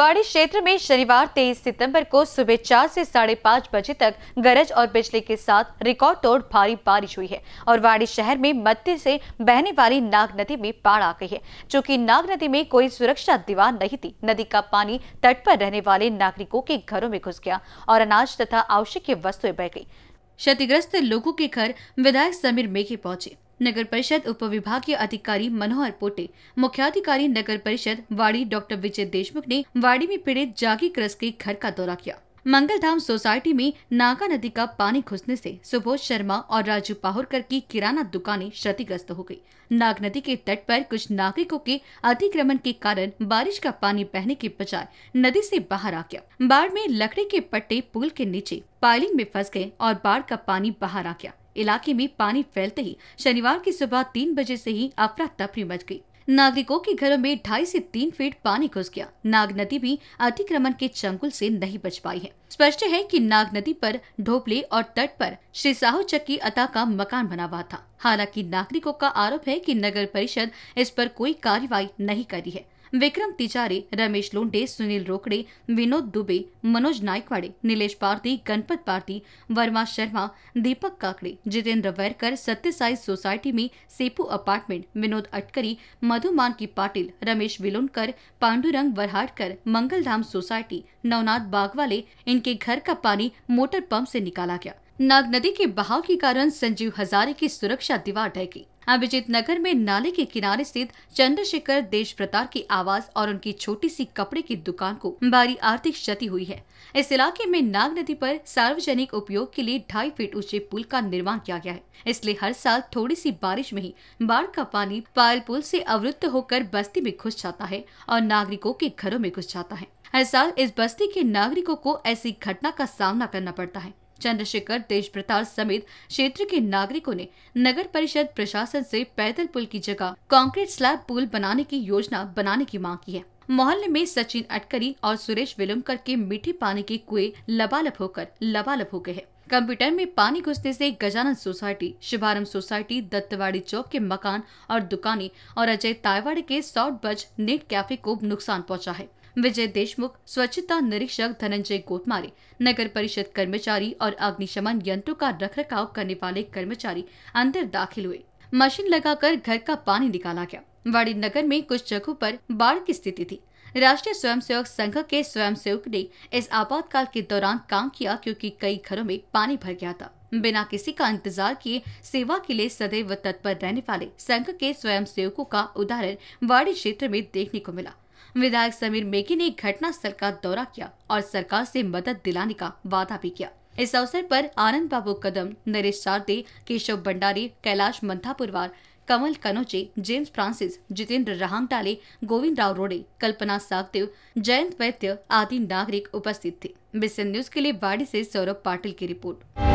निवाड़ी क्षेत्र में शनिवार 23 सितंबर को सुबह चार से साढ़े पाँच बजे तक गरज और बिजली के साथ रिकॉर्ड तोड़ भारी बारिश हुई है और वाड़ी शहर में मध्य से बहने वाली नाग नदी में बाढ़ आ गई है चूँकि नाग नदी में कोई सुरक्षा दीवार नहीं थी नदी का पानी तट पर रहने वाले नागरिकों के घरों में घुस गया और अनाज तथा आवश्यक वस्तुएं बह गई क्षतिग्रस्त लोगों के घर विधायक समीर मेघे पहुंचे नगर परिषद उप विभागीय अधिकारी मनोहर पोटे मुख्याधिकारी नगर परिषद वाड़ी डॉक्टर विजय देशमुख ने वाड़ी में पीड़ित जागी क्रस के घर का दौरा किया मंगलधाम सोसाइटी में नागा नदी का पानी घुसने से सुबोध शर्मा और राजू पाहुरकर की किराना दुकानें क्षतिग्रस्त हो गई। नाग नदी के तट पर कुछ नागरिकों के अतिक्रमण के कारण बारिश का पानी बहने के बजाय नदी से बाहर आ गया बाढ़ में लकड़ी के पट्टे पुल के नीचे पाइलिंग में फंस गए और बाढ़ का पानी बाहर आ गया इलाके में पानी फैलते ही शनिवार की सुबह तीन बजे से ही अफरा तफरी मच गई नागरिकों के घरों में ढाई से तीन फीट पानी घुस गया नाग नदी भी अतिक्रमण के चंगुल से नहीं बच पाई है स्पष्ट है कि नाग नदी पर ढोपले और तट पर श्री साहू चक्की अता का मकान बना हुआ था हालांकि नागरिकों का आरोप है कि नगर परिषद इस पर कोई कार्रवाई नहीं करी है विक्रम तिजारे रमेश लोंडे सुनील रोकड़े विनोद दुबे मनोज नायकवाड़े नीलेश पारती गणपत पारती वर्मा शर्मा दीपक काकड़े जितेंद्र वैरकर सत्य साई सोसाइटी में सेपू अपार्टमेंट विनोद अटकरी मधुमान की पाटिल रमेश विलोनकर पांडुरंग वरहाटकर मंगलधाम सोसाइटी नवनाथ बागवाले इनके घर का पानी मोटर पंप से निकाला गया नाग नदी के बहाव के कारण संजीव हजारे की सुरक्षा दीवार गई अभिजीत नगर में नाले के किनारे स्थित चंद्रशेखर देश प्रतार की आवाज और उनकी छोटी सी कपड़े की दुकान को भारी आर्थिक क्षति हुई है इस इलाके में नाग नदी पर सार्वजनिक उपयोग के लिए ढाई फीट ऊंचे पुल का निर्माण किया गया है इसलिए हर साल थोड़ी सी बारिश में ही बाढ़ का पानी पायल पुल से अवरुद्ध होकर बस्ती में घुस जाता है और नागरिकों के घरों में घुस जाता है हर साल इस बस्ती के नागरिकों को ऐसी घटना का सामना करना पड़ता है चंद्रशेखर प्रताप समेत क्षेत्र के नागरिकों ने नगर परिषद प्रशासन से पैदल पुल की जगह कंक्रीट स्लैब पुल बनाने की योजना बनाने की मांग की है मोहल्ले में सचिन अटकरी और सुरेश विलुमकर के मीठे पानी के कुएं लबालब होकर लबालब हो गए हैं कंप्यूटर में पानी घुसने से गजानन सोसाइटी शुभारंभ सोसाइटी दत्तवाड़ी चौक के मकान और दुकानें और अजय तायवाड़ के सॉफ्ट बज नेट कैफे को नुकसान पहुंचा है विजय देशमुख स्वच्छता निरीक्षक धनंजय कोतमारे नगर परिषद कर्मचारी और अग्निशमन यंत्रों का रखरखाव करने वाले कर्मचारी अंदर दाखिल हुए मशीन लगाकर घर का पानी निकाला गया वाड़ी नगर में कुछ जगहों पर बाढ़ की स्थिति थी राष्ट्रीय स्वयंसेवक संघ के स्वयंसेवक ने इस आपातकाल के दौरान काम किया क्योंकि कई घरों में पानी भर गया था बिना किसी का इंतजार किए सेवा के लिए सदैव तत्पर रहने वाले संघ के स्वयंसेवकों का उदाहरण वाड़ी क्षेत्र में देखने को मिला विधायक समीर मेकी ने घटना स्थल का दौरा किया और सरकार से मदद दिलाने का वादा भी किया इस अवसर पर आनंद बाबू कदम नरेश सारदे केशव भंडारी कैलाश मंथापुरवार कमल कनोचे जेम्स फ्रांसिस जितेंद्र रहांगटाले गोविंद राव रोड़े कल्पना सागदेव जयंत वैद्य आदि नागरिक उपस्थित थे बिसन न्यूज के लिए बाड़ी से सौरभ पाटिल की रिपोर्ट